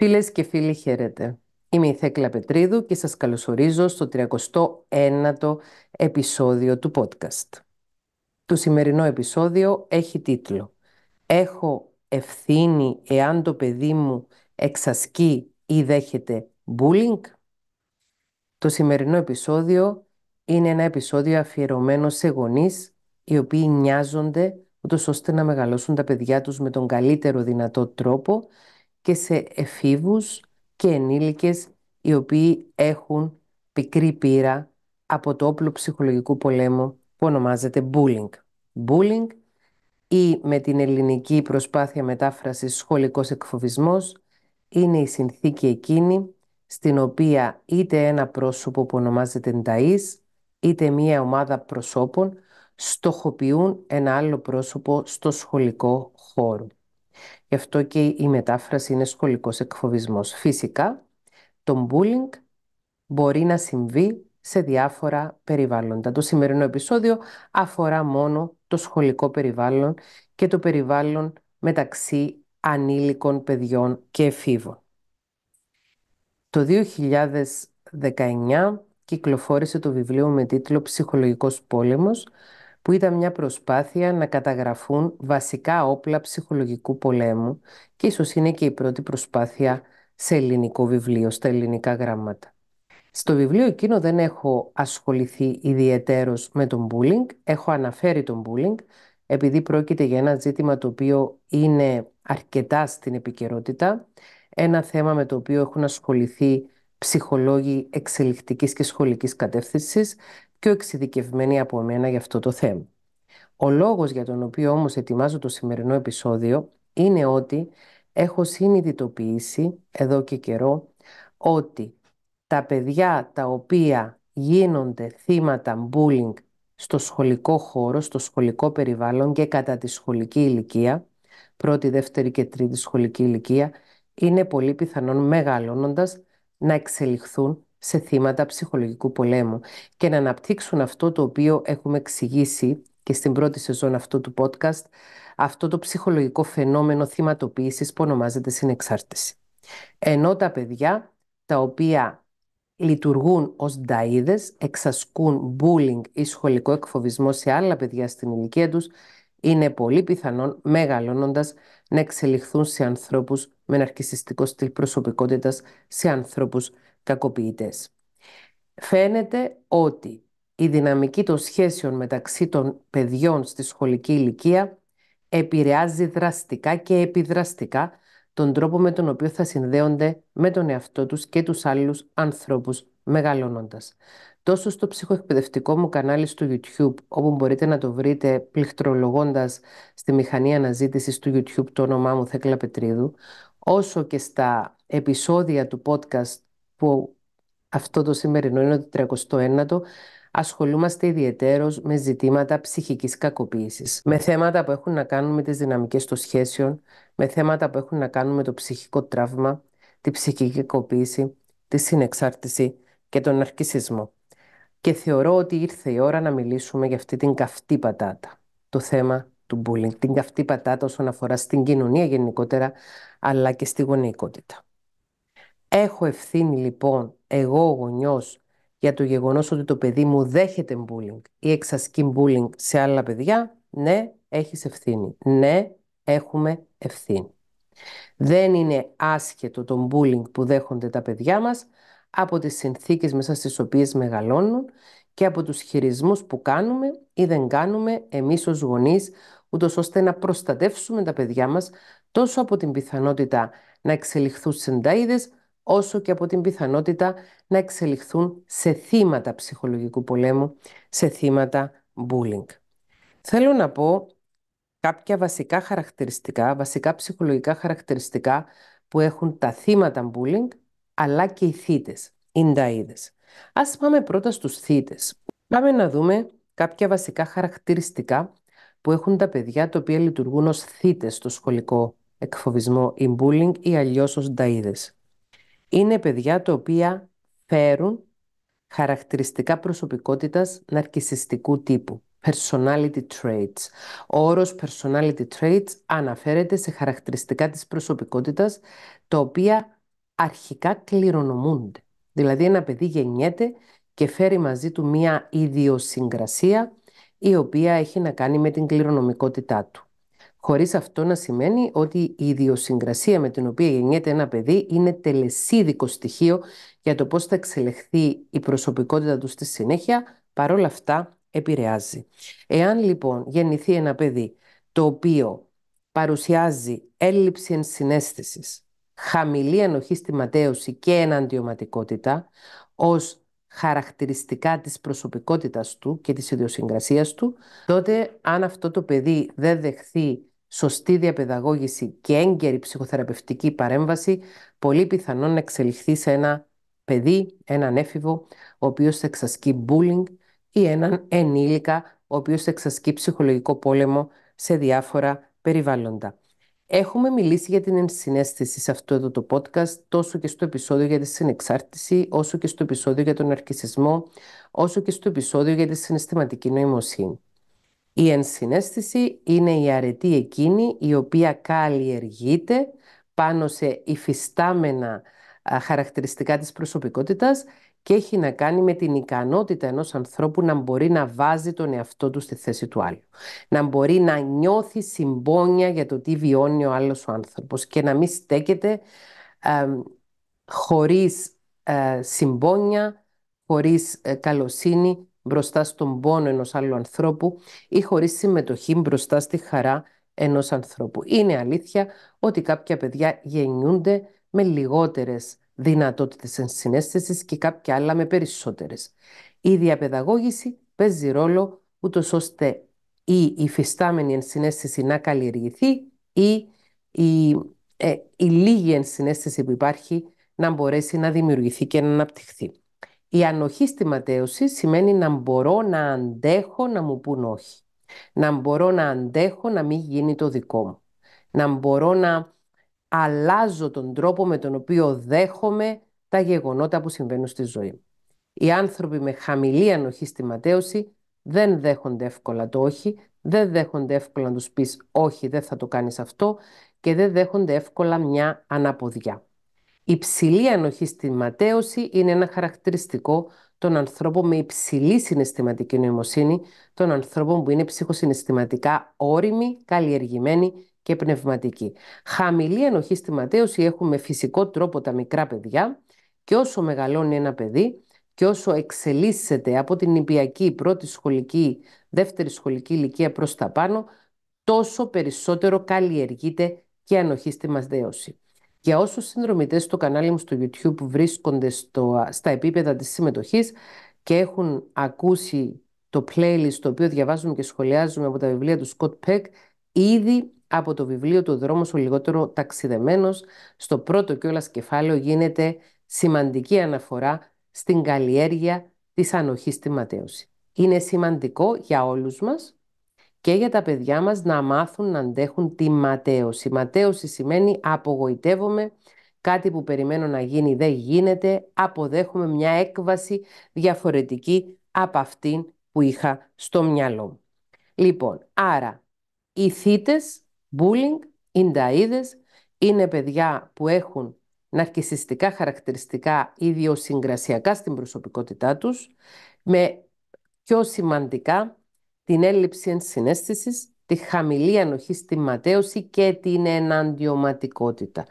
Φίλες και φίλοι χαίρετε. Είμαι η Θέκλα Πετρίδου και σας καλωσορίζω στο 39ο επεισόδιο του podcast. Το σημερινό επεισόδιο έχει τίτλο «Έχω ευθύνη εάν το παιδί μου εξασκεί ή δέχεται bullying» Το σημερινό επεισόδιο είναι ένα επεισόδιο αφιερωμένο σε γονείς οι οποίοι νοιάζονται ούτως ώστε να μεγαλώσουν τα παιδιά τους με τον καλύτερο δυνατό τρόπο και σε εφήβους και ενήλικες οι οποίοι έχουν πικρή πείρα από το όπλο ψυχολογικού πολέμου που ονομάζεται bullying. Bullying ή με την ελληνική προσπάθεια μετάφρασης σχολικός εκφοβισμός είναι η συνθήκη εκείνη στην οποία είτε ένα πρόσωπο που ονομάζεται Νταΐς είτε μία ομάδα προσώπων στοχοποιούν ένα άλλο πρόσωπο στο σχολικό χώρο. Γι' αυτό και η μετάφραση είναι σχολικός εκφοβισμός. Φυσικά, το bullying μπορεί να συμβεί σε διάφορα περιβάλλοντα. Το σημερινό επεισόδιο αφορά μόνο το σχολικό περιβάλλον και το περιβάλλον μεταξύ ανήλικων παιδιών και εφήβων. Το 2019 κυκλοφόρησε το βιβλίο με τίτλο «Ψυχολογικός πόλεμος» που ήταν μια προσπάθεια να καταγραφούν βασικά όπλα ψυχολογικού πολέμου και ίσως είναι και η πρώτη προσπάθεια σε ελληνικό βιβλίο, στα ελληνικά γράμματα. Στο βιβλίο εκείνο δεν έχω ασχοληθεί ιδιαιτέρως με τον bullying, έχω αναφέρει τον bullying, επειδή πρόκειται για ένα ζήτημα το οποίο είναι αρκετά στην επικαιρότητα, ένα θέμα με το οποίο έχουν ασχοληθεί ψυχολόγοι εξελιχτικής και σχολικής κατεύθυνσης πιο εξειδικευμένοι από εμένα για αυτό το θέμα. Ο λόγος για τον οποίο όμως ετοιμάζω το σημερινό επεισόδιο είναι ότι έχω συνειδητοποιήσει εδώ και καιρό ότι τα παιδιά τα οποία γίνονται θύματα bullying στο σχολικό χώρο, στο σχολικό περιβάλλον και κατά τη σχολική ηλικία, πρώτη, δεύτερη και τρίτη σχολική ηλικία, είναι πολύ πιθανόν μεγαλώνοντας να εξελιχθούν σε θύματα ψυχολογικού πολέμου και να αναπτύξουν αυτό το οποίο έχουμε εξηγήσει και στην πρώτη σεζόν αυτού του podcast, αυτό το ψυχολογικό φαινόμενο θυματοποίησης που ονομάζεται συνεξάρτηση. Ενώ τα παιδιά τα οποία λειτουργούν ως νταΐδες, εξασκούν bullying ή σχολικό εκφοβισμό σε άλλα παιδιά στην ηλικία τους, είναι πολύ πιθανόν μεγαλώνοντας να εξελιχθούν σε ανθρώπους με ναρκισιστικό στυλ προσωπικότητας, σε ανθρώπους κακοποιητές. Φαίνεται ότι η δυναμική των σχέσεων μεταξύ των παιδιών στη σχολική ηλικία επηρεάζει δραστικά και επιδραστικά τον τρόπο με τον οποίο θα συνδέονται με τον εαυτό τους και τους άλλους ανθρώπους μεγαλώνοντας. Τόσο στο ψυχοεκπαιδευτικό μου κανάλι στο YouTube, όπου μπορείτε να το βρείτε πληκτρολογώντας στη μηχανή αναζήτησης του YouTube το όνομά μου Θέκλα Πετρίδου, όσο και στα επεισόδια του podcast που αυτό το σημερινό είναι το 39ο, ασχολούμαστε ιδιαιτέρως με ζητήματα ψυχικής κακοποίησης. Με θέματα που έχουν να κάνουν με τις δυναμικές των σχέσεων, με θέματα που έχουν να κάνουν με το ψυχικό τραύμα, τη ψυχική κακοποίηση, τη συνεξάρτηση και τον αρκισισμό. Και θεωρώ ότι ήρθε η ώρα να μιλήσουμε για αυτή την καυτή πατάτα, το θέμα του bullying, την καυτή πατάτα όσον αφορά στην κοινωνία γενικότερα, αλλά και στη γονεϊκότητα. Έχω ευθύνη λοιπόν εγώ ο γονιός για το γεγονός ότι το παιδί μου δέχεται bullying ή εξασκεί bullying σε άλλα παιδιά, ναι, έχεις ευθύνη. Ναι, έχουμε ευθύνη. Δεν είναι άσχετο το bullying που δέχονται τα παιδιά μας από τις συνθήκες μέσα στις οποίες μεγαλώνουν και από τους χειρισμούς που κάνουμε ή δεν κάνουμε εμείς ως γονείς, ούτως ώστε να προστατεύσουμε τα παιδιά μας τόσο από την πιθανότητα να εξελιχθούν σε όσο και από την πιθανότητα να εξελιχθούν σε θύματα ψυχολογικού πολέμου, σε θύματα bullying. Θέλω να πω κάποια βασικά χαρακτηριστικά, βασικά ψυχολογικά χαρακτηριστικά που έχουν τα θύματα bullying, αλλά και οι θύτες, οι νταΐδες. Ας πάμε πρώτα στους θύτες. Πάμε να δούμε κάποια βασικά χαρακτηριστικά που έχουν τα παιδιά τα οποία λειτουργούν ως θύτες στο σχολικό εκφοβισμό ή bullying ή αλλιώς ως νταΐδες. Είναι παιδιά τα οποία φέρουν χαρακτηριστικά προσωπικότητας ναρκισιστικού τύπου. Personality traits. Ο όρος personality traits αναφέρεται σε χαρακτηριστικά της προσωπικότητας τα οποία αρχικά κληρονομούνται. Δηλαδή ένα παιδί γεννιέται και φέρει μαζί του μία ιδιοσυγκρασία η οποία έχει να κάνει με την κληρονομικότητά του χωρίς αυτό να σημαίνει ότι η ιδιοσυγκρασία με την οποία γεννιέται ένα παιδί είναι τελεσίδικο στοιχείο για το πώς θα εξελιχθεί η προσωπικότητα του στη συνέχεια, παρόλα αυτά επηρεάζει. Εάν λοιπόν γεννηθεί ένα παιδί το οποίο παρουσιάζει έλλειψη ενσυναίσθησης, χαμηλή ανοχή στη ματέωση και εναντιωματικότητα ως χαρακτηριστικά της προσωπικότητας του και της ιδιοσυγκρασίας του, τότε αν αυτό το παιδί δεν δεχθεί σωστή διαπαιδαγώγηση και έγκαιρη ψυχοθεραπευτική παρέμβαση πολύ πιθανόν να εξελιχθεί σε ένα παιδί, έναν έφηβο, ο οποίος θα εξασκεί bullying ή έναν ενήλικα, ο οποίος θα εξασκεί ψυχολογικό πόλεμο σε διάφορα περιβάλλοντα. Έχουμε μιλήσει για την ενσυναίσθηση σε αυτό εδώ το podcast, τόσο και στο επεισόδιο για τη συνεξάρτηση, όσο και στο επεισόδιο για τον αρκισισμό, όσο και στο επεισόδιο για τη συναισθηματική νοημοσύνη. Η ενσυναίσθηση είναι η αρετή εκείνη η οποία καλλιεργείται πάνω σε υφιστάμενα χαρακτηριστικά της προσωπικότητας και έχει να κάνει με την ικανότητα ενός ανθρώπου να μπορεί να βάζει τον εαυτό του στη θέση του άλλου. Να μπορεί να νιώθει συμπόνια για το τι βιώνει ο άλλος ο άνθρωπος και να μην στέκεται ε, χωρίς συμπόνια, χωρίς ε, καλοσύνη μπροστά στον πόνο ενός άλλου ανθρώπου ή χωρίς συμμετοχή μπροστά στη χαρά ενός ανθρώπου. Είναι αλήθεια ότι κάποια παιδιά γεννιούνται με λιγότερες δυνατότητες ενσυναίσθησης και κάποια άλλα με περισσότερες. Η διαπαιδαγώγηση παίζει ρόλο ούτως ώστε η υφιστάμενη ενσυναίσθηση να καλλιεργηθεί ή η, ε, η λίγη ενσυναίσθηση που υπάρχει να μπορέσει να δημιουργηθεί και να αναπτυχθεί. Η ανοχή στη ματέωση σημαίνει να μπορώ να αντέχω να μου πούν όχι. Να μπορώ να αντέχω να μην γίνει το δικό μου. Να μπορώ να αλλάζω τον τρόπο με τον οποίο δέχομαι τα γεγονότα που συμβαίνουν στη ζωή μου. Οι άνθρωποι με χαμηλή ανοχή στη ματέωση δεν δέχονται εύκολα το όχι, δεν δέχονται εύκολα να τους πεις όχι δεν θα το κάνεις αυτό και δεν δέχονται εύκολα μια αναποδιά υψηλή ανοχή στη ματέωση είναι ένα χαρακτηριστικό των ανθρώπων με υψηλή συναισθηματική νοημοσύνη, των ανθρώπων που είναι ψυχοσυναισθηματικά όρημοι, καλλιεργημένοι και πνευματικοί. Χαμηλή ανοχή στη ματέωση έχουν φυσικό τρόπο τα μικρά παιδιά και όσο μεγαλώνει ένα παιδί και όσο εξελίσσεται από την νηπιακή πρώτη σχολική, δεύτερη σχολική ηλικία προς τα πάνω, τόσο περισσότερο καλλιεργείται και ανοχή στη ματέωση. Για όσους συνδρομητές στο κανάλι μου στο YouTube βρίσκονται στα επίπεδα της συμμετοχής και έχουν ακούσει το playlist το οποίο διαβάζουμε και σχολιάζουμε από τα βιβλία του Scott Peck, ήδη από το βιβλίο «Το δρόμος ο λιγότερο ταξιδεμένος», στο πρώτο κιόλας κεφάλαιο γίνεται σημαντική αναφορά στην καλλιέργεια της ανοχής στη ματέωση. Είναι σημαντικό για όλους μας και για τα παιδιά μας να μάθουν να αντέχουν τη ματέωση. Η ματέωση σημαίνει απογοητεύομαι, κάτι που περιμένω να γίνει δεν γίνεται, αποδέχομαι μια έκβαση διαφορετική από αυτήν που είχα στο μυαλό μου. Λοιπόν, άρα οι θύτες, bullying, ινταίδες, είναι παιδιά που έχουν ναρκισιστικά χαρακτηριστικά ιδιοσυγκρασιακά στην προσωπικότητά τους, με πιο σημαντικά την έλλειψη ενσυναίσθησης, τη χαμηλή ανοχή στη ματέωση και την εναντιωματικότητα.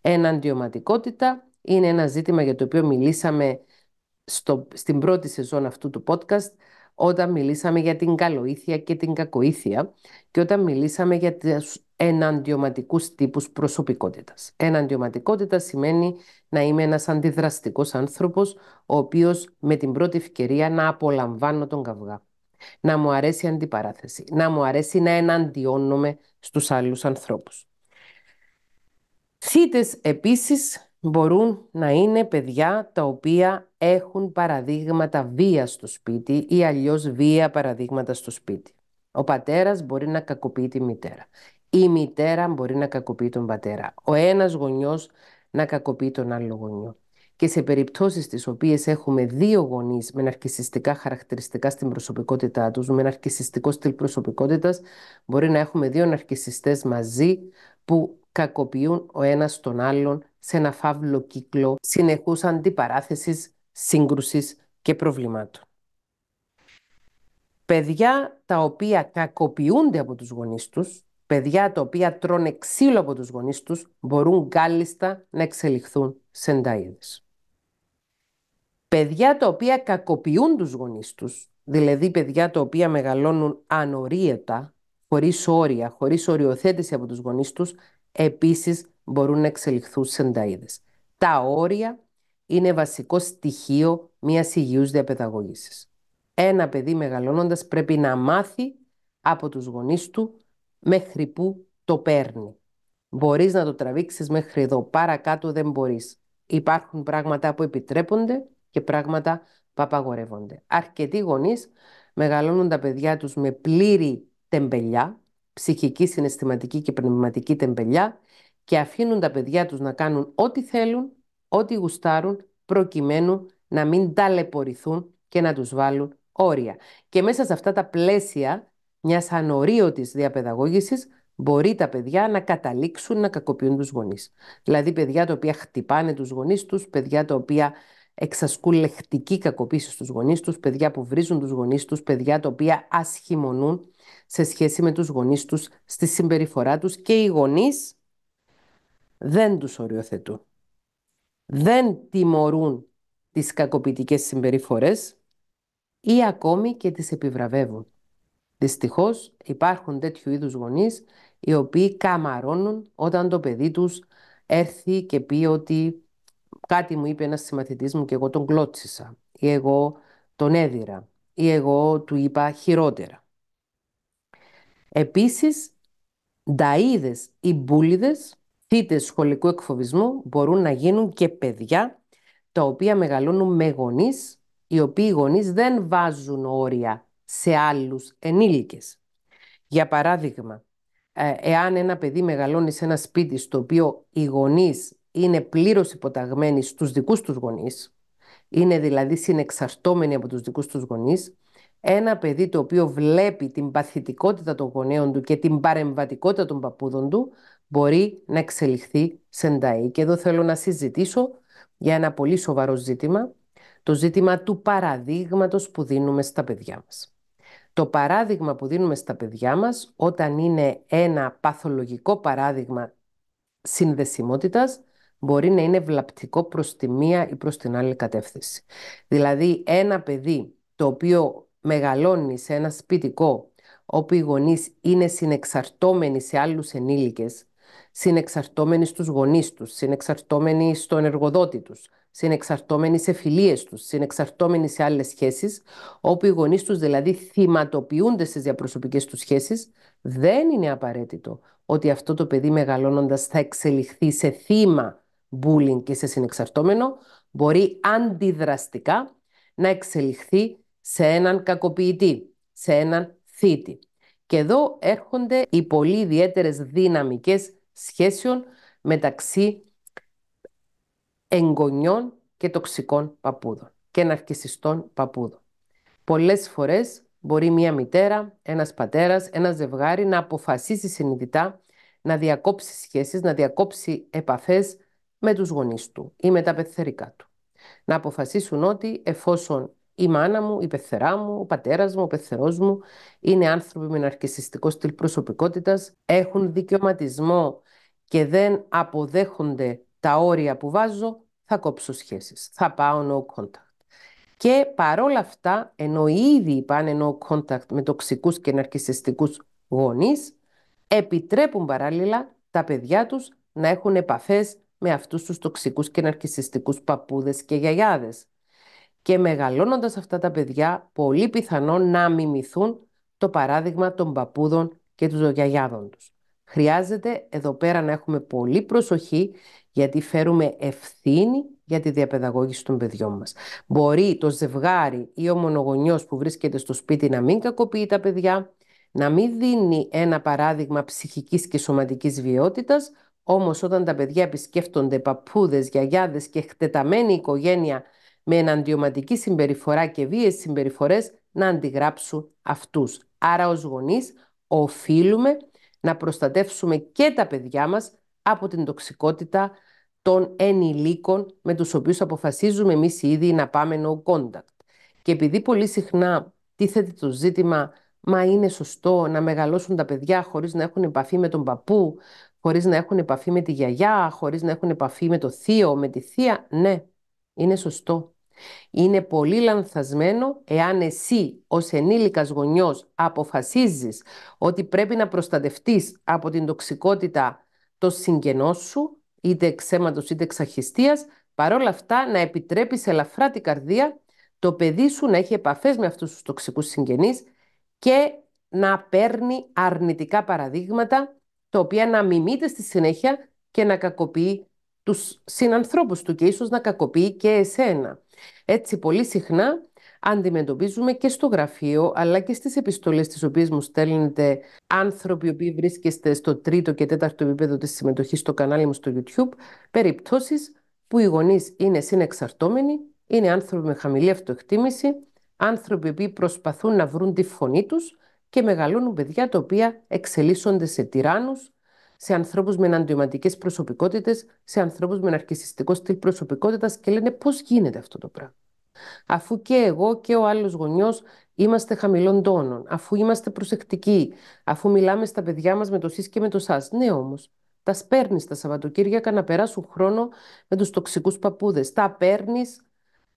Εναντιωματικότητα είναι ένα ζήτημα για το οποίο μιλήσαμε στο, στην πρώτη σεζόν αυτού του podcast όταν μιλήσαμε για την καλοήθεια και την κακοήθεια και όταν μιλήσαμε για τους εναντιωματικούς τύπους προσωπικότητας. Εναντιωματικότητα σημαίνει να είμαι ένας αντιδραστικός άνθρωπος ο οποίος με την πρώτη ευκαιρία να απολαμβάνω τον καυγά να μου αρέσει η αντιπαράθεση, να μου αρέσει να εναντιώνομαι στους άλλους ανθρώπους. Θήτες επίσης μπορούν να είναι παιδιά τα οποία έχουν παραδείγματα βία στο σπίτι ή αλλιώς βία παραδείγματα στο σπίτι. Ο πατέρας μπορεί να κακοποιεί τη μητέρα. Η μητέρα μπορεί να κακοποιεί τον πατέρα. Ο ένας γονιός να κακοποιεί τον άλλο γονιό και σε περιπτώσεις τις οποίες έχουμε δύο γονείς με ναρκισιστικά χαρακτηριστικά στην προσωπικότητά τους, με ναρκισιστικό στυλ προσωπικότητας, μπορεί να έχουμε δύο ναρκισιστές μαζί που κακοποιούν ο ένας τον άλλον σε ένα φαύλο κύκλο συνεχούς αντιπαράθεσης, σύγκρουσης και προβλημάτων. Παιδιά τα οποία κακοποιούνται από τους γονείς τους, παιδιά τα οποία τρώνε ξύλο από τους γονείς τους, μπορούν κάλλιστα να εξελιχθούν σε ενταίδες παιδιά τα οποία κακοποιούν τους γονείς τους, δηλαδή παιδιά τα οποία μεγαλώνουν ανορίετα, χωρίς όρια, χωρίς οριοθέτηση από τους γονείς τους, επίσης μπορούν να εξελιχθούν σε Τα όρια είναι βασικό στοιχείο μιας υγιούς διαπαιδαγωγήσης. Ένα παιδί μεγαλώνοντας πρέπει να μάθει από τους γονείς του μέχρι που το παίρνει. Μπορείς να το τραβήξεις μέχρι εδώ, παρακάτω δεν μπορείς. Υπάρχουν πράγματα που επιτρέπονται και πράγματα που απαγορεύονται. Αρκετοί γονείς μεγαλώνουν τα παιδιά τους με πλήρη τεμπελιά, ψυχική, συναισθηματική και πνευματική τεμπελιά και αφήνουν τα παιδιά τους να κάνουν ό,τι θέλουν, ό,τι γουστάρουν, προκειμένου να μην ταλαιπωρηθούν και να τους βάλουν όρια. Και μέσα σε αυτά τα πλαίσια μιας ανορίωτης διαπαιδαγώγησης μπορεί τα παιδιά να καταλήξουν να κακοποιούν τους γονείς. Δηλαδή παιδιά τα οποία χτυπάνε τους γονείς τους, παιδιά τα οποία λεχτική κακοποίηση στους γονείς τους, παιδιά που βρίζουν τους γονείς τους, παιδιά τα οποία ασχημονούν σε σχέση με τους γονείς τους, στη συμπεριφορά τους και οι γονείς δεν τους οριοθετούν. Δεν τιμωρούν τις κακοποιητικές συμπεριφορές ή ακόμη και τις επιβραβεύουν. Δυστυχώς υπάρχουν τέτοιου είδους γονείς οι οποίοι καμαρώνουν όταν το παιδί τους έρθει και πει ότι κάτι μου είπε ένας συμμαθητής μου και εγώ τον κλώτσισα ή εγώ τον έδιρα ή εγώ του είπα χειρότερα. Επίσης, νταΐδες ή μπούλιδες, θήτες σχολικού εκφοβισμού μπορούν να γίνουν και παιδιά τα οποία μεγαλώνουν με γονείς, οι οποίοι γονείς δεν βάζουν όρια σε άλλους ενήλικες. Για παράδειγμα, ε, εάν ένα παιδί μεγαλώνει σε ένα σπίτι στο οποίο οι γονείς είναι πλήρως υποταγμένη στους δικούς τους γονείς, είναι δηλαδή συνεξαρτώμενη από τους δικούς τους γονείς, ένα παιδί το οποίο βλέπει την παθητικότητα των γονέων του και την παρεμβατικότητα των παππούδων του, μπορεί να εξελιχθεί σε ενταή. Και εδώ θέλω να συζητήσω για ένα πολύ σοβαρό ζήτημα, το ζήτημα του παραδείγματος που δίνουμε στα παιδιά μας. Το παράδειγμα που δίνουμε στα παιδιά μας, όταν είναι ένα παθολογικό παράδειγμα συνδεσιμότητας, μπορεί να είναι βλαπτικό προς τη μία ή προς την άλλη κατεύθυνση. Δηλαδή ένα παιδί το οποίο μεγαλώνει σε ένα σπιτικό όπου οι γονείς είναι συνεξαρτώμενοι σε άλλους ενήλικες, συνεξαρτώμενοι στους γονείς τους, συνεξαρτώμενοι στον εργοδότη τους, συνεξαρτώμενοι σε φιλίες τους, συνεξαρτώμενοι σε άλλες σχέσεις, όπου οι γονείς τους δηλαδή θυματοποιούνται στις διαπροσωπικές τους σχέσεις, δεν είναι απαραίτητο ότι αυτό το παιδί μεγαλώνοντας θα εξελιχθεί σε θύμα bullying και σε συνεξαρτώμενο, μπορεί αντιδραστικά να εξελιχθεί σε έναν κακοποιητή, σε έναν θήτη. Και εδώ έρχονται οι πολύ ιδιαίτερες δυναμικές σχέσεων μεταξύ εγγονιών και τοξικών παππούδων και ναρκισιστών παππούδων. Πολλές φορές μπορεί μια μητέρα, ένας πατέρας, ένα ζευγάρι να αποφασίσει συνειδητά να διακόψει σχέσεις, να διακόψει επαφές με τους γονείς του ή με τα πεθερικά του. Να αποφασίσουν ότι εφόσον η μάνα μου, η πεθερά μου, ο πατέρας μου, ο πεθερός μου είναι άνθρωποι με ναρκισιστικό στυλ προσωπικότητας, έχουν δικαιωματισμό και δεν αποδέχονται τα όρια που βάζω, θα κόψω σχέσεις, θα πάω no contact. Και παρόλα αυτά, ενώ ήδη πάνε no contact με τοξικούς και ναρκισιστικούς γονείς, επιτρέπουν παράλληλα τα παιδιά τους να έχουν επαφές με αυτούς τους τοξικούς και ναρκισιστικούς παππούδες και γιαγιάδες. Και μεγαλώνοντας αυτά τα παιδιά, πολύ πιθανόν να μιμηθούν το παράδειγμα των παππούδων και των γιαγιάδων τους. Χρειάζεται εδώ πέρα να έχουμε πολύ προσοχή γιατί φέρουμε ευθύνη για τη διαπαιδαγώγηση των παιδιών μας. Μπορεί το ζευγάρι ή ο μονογονιός που βρίσκεται στο σπίτι να μην κακοποιεί τα παιδιά, να μην δίνει ένα παράδειγμα ψυχικής και σωματικής βιότητας, όμως, όταν τα παιδιά επισκέφτονται παππούδες, γιαγιάδες και εκτεταμένη οικογένεια με εναντιωματική συμπεριφορά και βίαιες συμπεριφορές να αντιγράψουν αυτούς. Άρα ως γονείς οφείλουμε να προστατεύσουμε και τα παιδιά μας από την τοξικότητα των ενηλίκων με τους οποίους αποφασίζουμε εμείς ήδη να πάμε no contact. Και επειδή πολύ συχνά τίθεται το ζήτημα «Μα είναι σωστό να μεγαλώσουν τα παιδιά χωρίς να έχουν επαφή με τον παππού, χωρίς να έχουν επαφή με τη γιαγιά, χωρίς να έχουν επαφή με το θείο, με τη θεία. Ναι, είναι σωστό. Είναι πολύ λανθασμένο εάν εσύ ως ενήλικας γονιός αποφασίζεις ότι πρέπει να προστατευτείς από την τοξικότητα το συγγενό σου, είτε εξαίματος είτε εξαχιστίας, παρόλα αυτά να επιτρέπεις ελαφρά την καρδία το παιδί σου να έχει επαφές με αυτούς τους τοξικούς συγγενείς και να παίρνει αρνητικά παραδείγματα τα οποία να μιμείται στη συνέχεια και να κακοποιεί τους συνανθρώπους του και ίσως να κακοποιεί και εσένα. Έτσι πολύ συχνά αντιμετωπίζουμε και στο γραφείο αλλά και στις επιστολές τις οποίες μου στέλνετε άνθρωποι οποίοι βρίσκεστε στο τρίτο και τέταρτο επίπεδο της συμμετοχής στο κανάλι μου στο YouTube περιπτώσεις που οι γονείς είναι συνεξαρτώμενοι, είναι άνθρωποι με χαμηλή αυτοεκτίμηση, άνθρωποι που προσπαθούν να βρουν τη φωνή τους και μεγαλώνουν παιδιά τα οποία εξελίσσονται σε τυράννους, σε ανθρώπους με εναντιωματικές προσωπικότητες, σε ανθρώπους με ναρκισιστικό στυλ προσωπικότητας και λένε πώς γίνεται αυτό το πράγμα. Αφού και εγώ και ο άλλος γονιός είμαστε χαμηλών τόνων, αφού είμαστε προσεκτικοί, αφού μιλάμε στα παιδιά μας με το σεις και με το σας. Ναι όμως, τα σπέρνεις τα Σαββατοκύριακα να περάσουν χρόνο με τους τοξικούς παππούδες. Τα παίρνεις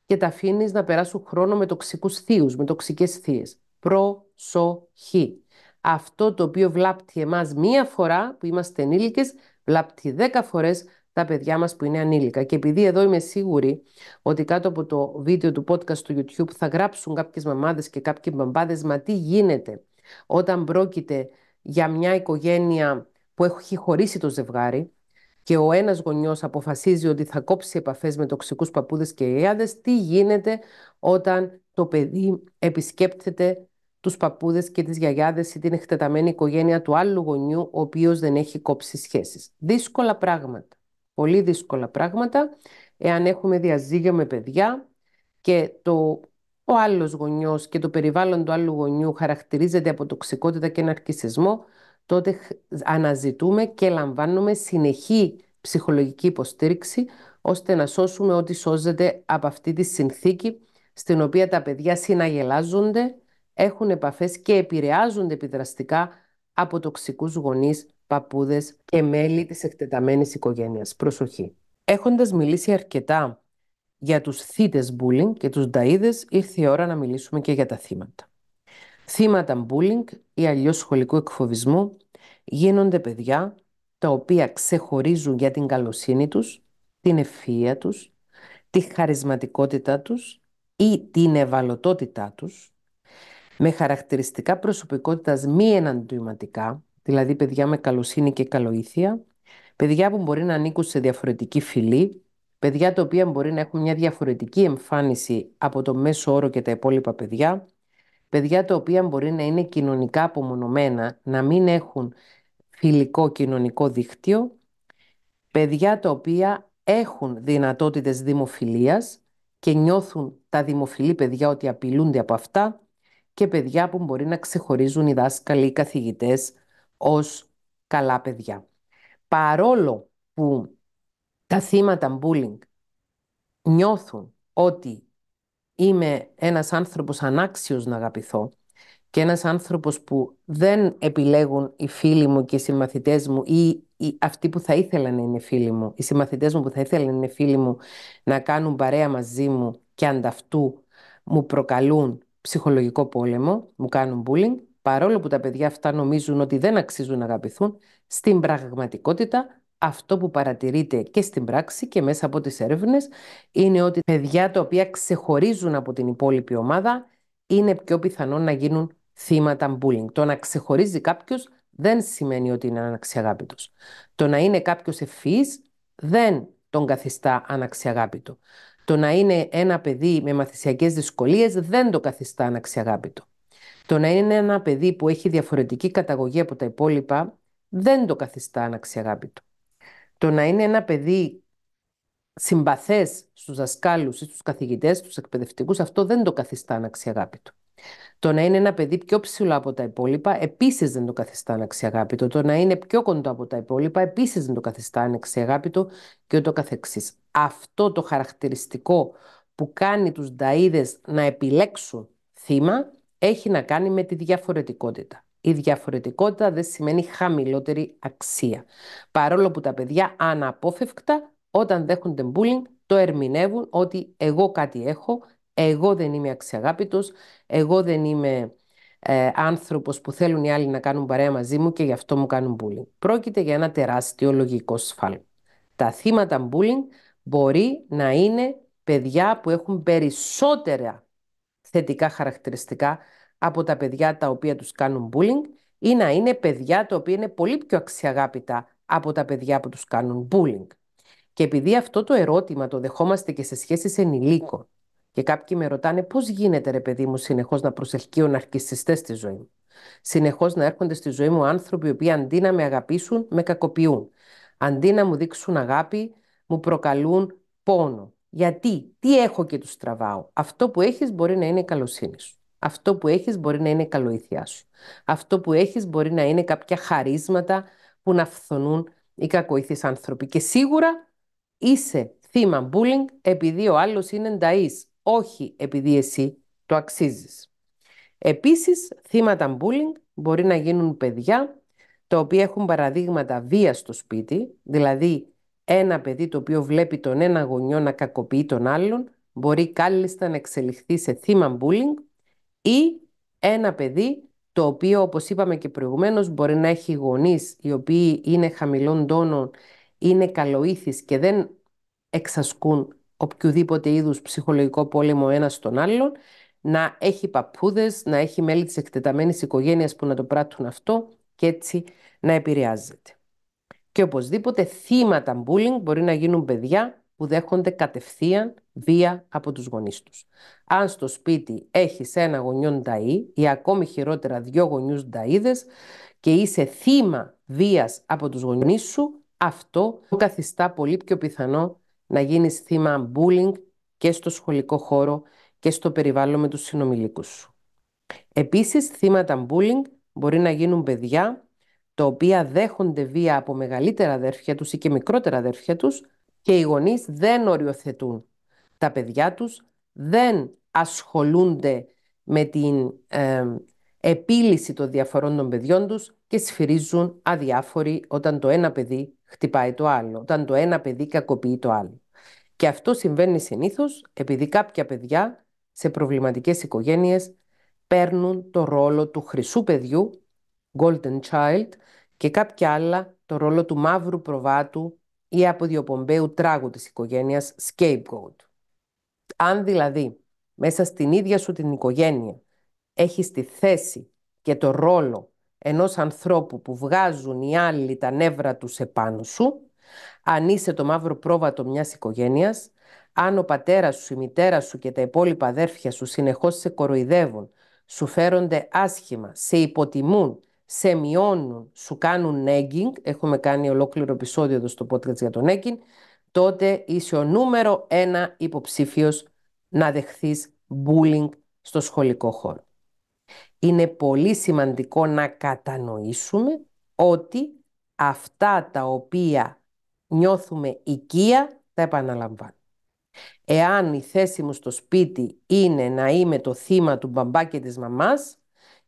και τα αφήνεις να περάσουν χρόνο με τοξικούς θείους, με τοξικές θείες προσοχή. Αυτό το οποίο βλάπτει εμάς μία φορά που είμαστε ενήλικες, βλάπτει δέκα φορές τα παιδιά μας που είναι ανήλικα. Και επειδή εδώ είμαι σίγουρη ότι κάτω από το βίντεο του podcast του YouTube θα γράψουν κάποιες μαμάδες και κάποιοι μπαμπάδες, μα τι γίνεται όταν πρόκειται για μια οικογένεια που έχει χωρίσει το ζευγάρι και ο ένας γονιός αποφασίζει ότι θα κόψει επαφές με τοξικούς παππούδες και ιάδες, τι γίνεται όταν το παιδί επισκέπτεται τους παππούδες και τις γιαγιάδες ή την εκτεταμένη οικογένεια του άλλου γονιού, ο οποίος δεν έχει κόψει σχέσεις. Δύσκολα πράγματα. Πολύ δύσκολα πράγματα. Εάν έχουμε διαζύγιο με παιδιά και το ο άλλος γονιός και το περιβάλλον του άλλου γονιού χαρακτηρίζεται από τοξικότητα και ναρκισισμό, τότε αναζητούμε και λαμβάνουμε συνεχή ψυχολογική υποστήριξη, ώστε να σώσουμε ό,τι σώζεται από αυτή τη συνθήκη στην οποία τα παιδιά συναγελάζονται, έχουν επαφές και επηρεάζονται επιδραστικά από τοξικούς γονείς, παππούδες και μέλη της εκτεταμένης οικογένειας. Προσοχή. Έχοντας μιλήσει αρκετά για τους θύτες bullying και τους νταΐδες, ήρθε η ώρα να μιλήσουμε και για τα θύματα. Θύματα bullying ή αλλιώς σχολικού εκφοβισμού γίνονται παιδιά τα οποία ξεχωρίζουν για την καλοσύνη τους, την ευφυΐα τους, τη χαρισματικότητά τους ή την ευαλωτότητά τους, με χαρακτηριστικά προσωπικότητας μη εναντιωματικά, δηλαδή παιδιά με καλοσύνη και καλοήθεια, παιδιά που μπορεί να ανήκουν σε διαφορετική φυλή, παιδιά τα οποία μπορεί να έχουν μια διαφορετική εμφάνιση από το μέσο όρο και τα υπόλοιπα παιδιά, παιδιά τα οποία μπορεί να είναι κοινωνικά απομονωμένα, να μην έχουν φιλικό κοινωνικό δίκτυο, παιδιά τα οποία έχουν δυνατότητες δημοφιλίας και νιώθουν τα δημοφιλή παιδιά ότι απειλούνται από αυτά, και παιδιά που μπορεί να ξεχωρίζουν οι δάσκαλοι ή οι καθηγητές ως καλά παιδιά. Παρόλο που τα θύματα bullying νιώθουν ότι είμαι ένας άνθρωπος ανάξιος να αγαπηθώ και ένας άνθρωπος που δεν επιλέγουν οι φίλοι μου και οι συμμαθητές μου ή αυτοί που θα ήθελαν να είναι φίλοι μου, οι συμμαθητές μου που θα ήθελαν να είναι φίλοι μου να κάνουν παρέα μαζί μου και ανταυτού μου προκαλούν ψυχολογικό πόλεμο, μου κάνουν bullying, παρόλο που τα παιδιά αυτά νομίζουν ότι δεν αξίζουν να αγαπηθούν, στην πραγματικότητα αυτό που παρατηρείται και στην πράξη και μέσα από τις έρευνες είναι ότι παιδιά τα οποία ξεχωρίζουν από την υπόλοιπη ομάδα είναι πιο πιθανό να γίνουν θύματα bullying. Το να ξεχωρίζει κάποιος δεν σημαίνει ότι είναι αναξιαγάπητος. Το να είναι κάποιος ευφυής δεν τον καθιστά αναξιαγάπητο. Το να είναι ένα παιδί με μαθησιακές δυσκολίες δεν το καθιστά αναξιαγάπητο. Το να είναι ένα παιδί που έχει διαφορετική καταγωγή από τα υπόλοιπα δεν το καθιστά αναξιαγάπητο. Το να είναι ένα παιδί συμπαθές στους δασκάλους ή στους καθηγητές, στους εκπαιδευτικούς, αυτό δεν το καθιστά αναξιαγάπητο. Το να είναι ένα παιδί πιο ψηλό από τα υπόλοιπα επίσης δεν το καθιστά αναξιαγάπητο. Το να είναι πιο κοντό από τα υπόλοιπα επίσης δεν το καθιστά αναξιαγάπητο και ούτω καθεξής. Αυτό το χαρακτηριστικό που κάνει τους νταίδε να επιλέξουν θύμα έχει να κάνει με τη διαφορετικότητα. Η διαφορετικότητα δεν σημαίνει χαμηλότερη αξία. Παρόλο που τα παιδιά αναπόφευκτα όταν δέχονται bullying το ερμηνεύουν ότι εγώ κάτι έχω, εγώ δεν είμαι αξιαγάπητος, εγώ δεν είμαι ε, άνθρωπος που θέλουν οι άλλοι να κάνουν παρέα μαζί μου και γι' αυτό μου κάνουν bullying. Πρόκειται για ένα τεράστιο λογικό σφάλμα. Τα θύματα bullying μπορεί να είναι παιδιά που έχουν περισσότερα θετικά χαρακτηριστικά από τα παιδιά τα οποία τους κάνουν bullying ή να είναι παιδιά τα οποία είναι πολύ πιο αξιαγάπητα από τα παιδιά που τους κάνουν bullying. Και επειδή αυτό το ερώτημα το δεχόμαστε και σε σχέσεις ενηλίκων και κάποιοι με ρωτάνε πώς γίνεται ρε παιδί μου συνεχώς να προσελκύω ναρκιστιστές στη ζωή μου. Συνεχώς να έρχονται στη ζωή μου άνθρωποι οι οποίοι αντί να με αγαπήσουν, με κακοποιούν. Αντί να μου δείξουν αγάπη, μου προκαλούν πόνο. Γιατί, τι έχω και τους τραβάω. Αυτό που έχεις μπορεί να είναι η καλοσύνη σου. Αυτό που έχεις μπορεί να είναι η καλοήθειά σου. Αυτό που έχεις μπορεί να είναι κάποια χαρίσματα που να φθονούν οι κακοήθεις άνθρωποι. Και σίγουρα είσαι θύμα bullying επειδή ο άλλος είναι νταΐς, όχι επειδή εσύ το αξίζεις. Επίσης, θύματα bullying μπορεί να γίνουν παιδιά τα οποία έχουν παραδείγματα βίας στο σπίτι, δηλαδή ένα παιδί το οποίο βλέπει τον ένα γονιό να κακοποιεί τον άλλον, μπορεί κάλλιστα να εξελιχθεί σε θύμα bullying ή ένα παιδί το οποίο όπως είπαμε και προηγουμένως μπορεί να έχει γονείς οι οποίοι είναι χαμηλών τόνων, είναι καλοήθης και δεν εξασκούν οποιοδήποτε είδους ψυχολογικό πόλεμο ένας στον άλλον, να έχει παππούδες, να έχει μέλη της εκτεταμένης οικογένειας που να το πράττουν αυτό και έτσι να επηρεάζεται. Και οπωσδήποτε θύματα bullying μπορεί να γίνουν παιδιά που δέχονται κατευθείαν βία από τους γονείς τους. Αν στο σπίτι έχεις ένα γονιό νταΐ ή ακόμη χειρότερα δυο γονιούς νταΐδες και είσαι θύμα βίας από τους γονείς σου, αυτό καθιστά πολύ πιο πιθανό να γίνεις θύμα bullying και στο σχολικό χώρο και στο περιβάλλον με τους συνομιλίκους σου. Επίσης, θύματα bullying μπορεί να γίνουν παιδιά τα οποία δέχονται βία από μεγαλύτερα αδέρφια τους ή και μικρότερα αδέρφια τους και οι γονείς δεν οριοθετούν τα παιδιά τους, δεν ασχολούνται με την επίλυση των διαφορών των παιδιών τους και σφυρίζουν αδιάφοροι όταν το ένα παιδί χτυπάει το άλλο, όταν το ένα παιδί κακοποιεί το άλλο. Και αυτό συμβαίνει συνήθως επειδή κάποια παιδιά σε προβληματικές οικογένειες παίρνουν το ρόλο του χρυσού παιδιού, golden child, και κάποια άλλα το ρόλο του μαύρου προβάτου ή αποδιοπομπαίου τράγου της οικογένειας, scapegoat. Αν δηλαδή μέσα στην ίδια σου την οικογένεια έχεις τη θέση και το ρόλο ενός ανθρώπου που βγάζουν οι άλλοι τα νεύρα τους επάνω σου, αν είσαι το μαύρο πρόβατο μιας οικογένειας, αν ο πατέρας σου, η μητέρα σου και τα υπόλοιπα αδέρφια σου συνεχώς σε κοροϊδεύουν, σου φέρονται άσχημα, σε υποτιμούν, σε μειώνουν, σου κάνουν νέγκινγκ, έχουμε κάνει ολόκληρο επεισόδιο εδώ στο podcast για τον νέγκινγκ, τότε είσαι ο νούμερο ένα υποψήφιος να δεχθείς bullying στο σχολικό χώρο. Είναι πολύ σημαντικό να κατανοήσουμε ότι αυτά τα οποία νιώθουμε οικία τα επαναλαμβάνουν. Εάν η θέση μου στο σπίτι είναι να είμαι το θύμα του μπαμπά και της μαμάς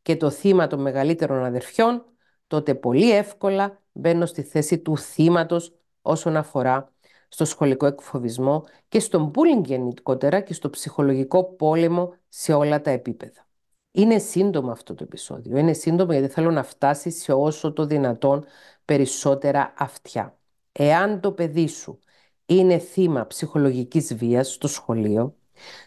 και το θύμα των μεγαλύτερων αδερφιών, τότε πολύ εύκολα μπαίνω στη θέση του θύματος όσον αφορά στο σχολικό εκφοβισμό και στον bullying γενικότερα και στο ψυχολογικό πόλεμο σε όλα τα επίπεδα. Είναι σύντομο αυτό το επεισόδιο. Είναι σύντομο γιατί θέλω να φτάσει σε όσο το δυνατόν περισσότερα αυτιά. Εάν το παιδί σου είναι θύμα ψυχολογικής βίας στο σχολείο,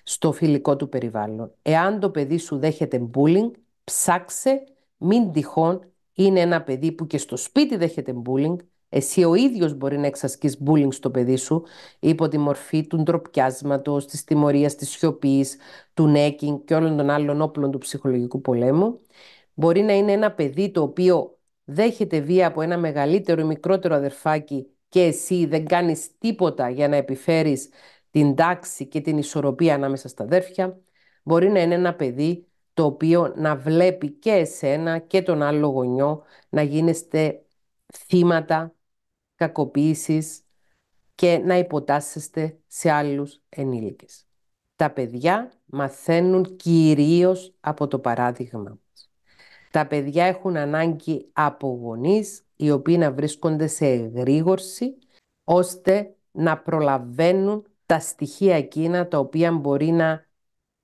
στο φιλικό του περιβάλλον, εάν το παιδί σου δέχεται bullying, ψάξε, μην τυχόν είναι ένα παιδί που και στο σπίτι δέχεται bullying, εσύ ο ίδιος μπορεί να εξασκείς bullying στο παιδί σου υπό τη μορφή του ντροπιάσματος, της τιμωρίας, της σιωπής, του νέκινγκ και όλων των άλλων όπλων του ψυχολογικού πολέμου. Μπορεί να είναι ένα παιδί το οποίο δέχεται βία από ένα μεγαλύτερο ή μικρότερο αδερφάκι και εσύ δεν κάνεις τίποτα για να επιφέρεις την τάξη και την ισορροπία ανάμεσα στα αδέρφια. Μπορεί να είναι ένα παιδί το οποίο να βλέπει και εσένα και τον άλλο γονιό να γίνεστε θύματα κακοποίησης και να υποτάσσεστε σε άλλους ενήλικες. Τα παιδιά μαθαίνουν κυρίως από το παράδειγμα μας. Τα παιδιά έχουν ανάγκη από γονείς οι οποίοι να βρίσκονται σε εγρήγορση ώστε να προλαβαίνουν τα στοιχεία εκείνα τα οποία μπορεί να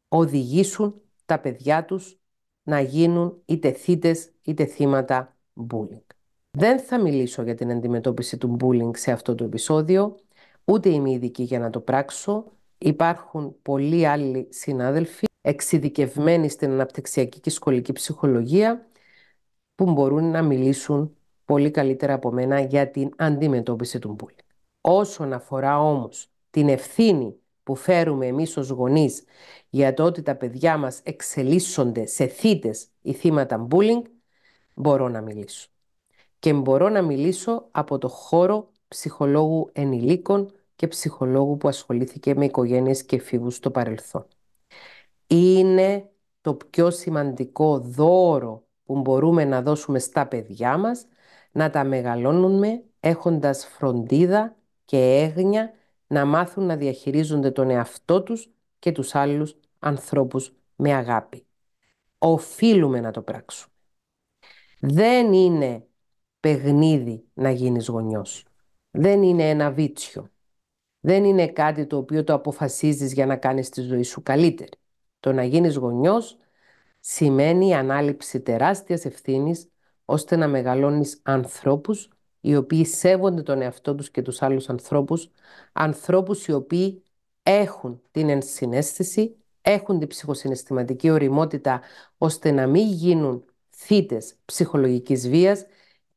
οδηγήσουν τα παιδιά τους να γίνουν είτε θύτες είτε θύματα bullying. Δεν θα μιλήσω για την αντιμετώπιση του bullying σε αυτό το επεισόδιο, ούτε είμαι ειδική για να το πράξω. Υπάρχουν πολλοί άλλοι συνάδελφοι εξειδικευμένοι στην αναπτυξιακή και σχολική ψυχολογία που μπορούν να μιλήσουν πολύ καλύτερα από μένα για την αντιμετώπιση του bullying. Όσον αφορά όμως την ευθύνη που φέρουμε εμείς ως γονείς για το ότι τα παιδιά μας εξελίσσονται σε θύτες ή θύματα bullying, μπορώ να μιλήσω και μπορώ να μιλήσω από το χώρο ψυχολόγου ενηλίκων και ψυχολόγου που ασχολήθηκε με οικογένειες και φίβους στο παρελθόν. Είναι το πιο σημαντικό δώρο που μπορούμε να δώσουμε στα παιδιά μας, να τα μεγαλώνουμε έχοντας φροντίδα και έγνοια να μάθουν να διαχειρίζονται τον εαυτό τους και τους άλλους ανθρώπους με αγάπη. Οφείλουμε να το πράξουμε. Δεν είναι πεγνίδι να γίνεις γονιός. Δεν είναι ένα βίτσιο. Δεν είναι κάτι το οποίο το αποφασίζεις για να κάνεις τη ζωή σου καλύτερη. Το να γίνεις γονιός σημαίνει η ανάληψη τεράστιας ευθύνης ώστε να μεγαλώνεις ανθρώπους οι οποίοι σέβονται τον εαυτό τους και τους άλλους ανθρώπους, ανθρώπους οι οποίοι έχουν την ενσυναίσθηση, έχουν την ψυχοσυναισθηματική οριμότητα ώστε να μην γίνουν θύτες ψυχολογικής βίας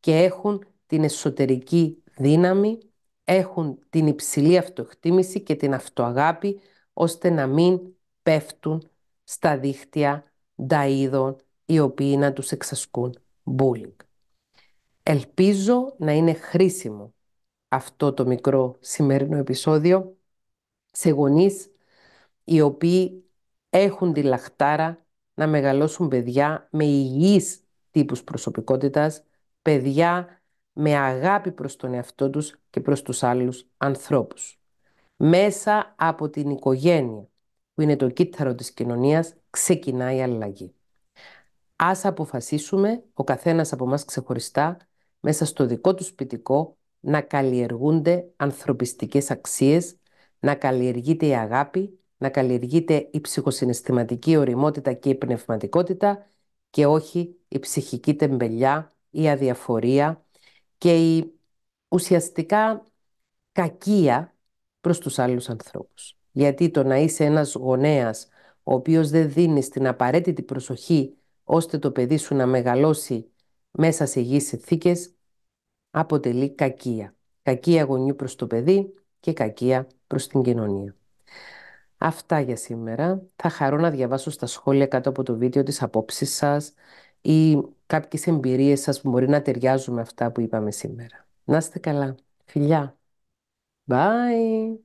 και έχουν την εσωτερική δύναμη, έχουν την υψηλή αυτοεκτίμηση και την αυτοαγάπη, ώστε να μην πέφτουν στα δίχτυα νταΐδων οι οποίοι να τους εξασκούν bullying. Ελπίζω να είναι χρήσιμο αυτό το μικρό σημερινό επεισόδιο σε γονείς οι οποίοι έχουν τη λαχτάρα να μεγαλώσουν παιδιά με υγιείς τύπους προσωπικότητας, παιδιά με αγάπη προς τον εαυτό τους και προς τους άλλους ανθρώπους. Μέσα από την οικογένεια, που είναι το κύτταρο της κοινωνίας, ξεκινάει η αλλαγή. Ας αποφασίσουμε, ο καθένας από μας ξεχωριστά, μέσα στο δικό του σπιτικό, να καλλιεργούνται ανθρωπιστικές αξίες, να καλλιεργείται η αγάπη, να καλλιεργείται η ψυχοσυναισθηματική οριμότητα και η πνευματικότητα και όχι η ψυχική τεμπελιά η αδιαφορία και η ουσιαστικά κακία προς τους άλλους ανθρώπους. Γιατί το να είσαι ένας γονέας ο οποίος δεν δίνει την απαραίτητη προσοχή ώστε το παιδί σου να μεγαλώσει μέσα σε υγιείς συνθήκες αποτελεί κακία. Κακία γονιού προς το παιδί και κακία προς την κοινωνία. Αυτά για σήμερα. Θα χαρώ να διαβάσω στα σχόλια κάτω από το βίντεο τις απόψεις σας ή κάποιες εμπειρίες σας που μπορεί να ταιριάζουν με αυτά που είπαμε σήμερα. Να είστε καλά. Φιλιά. Bye.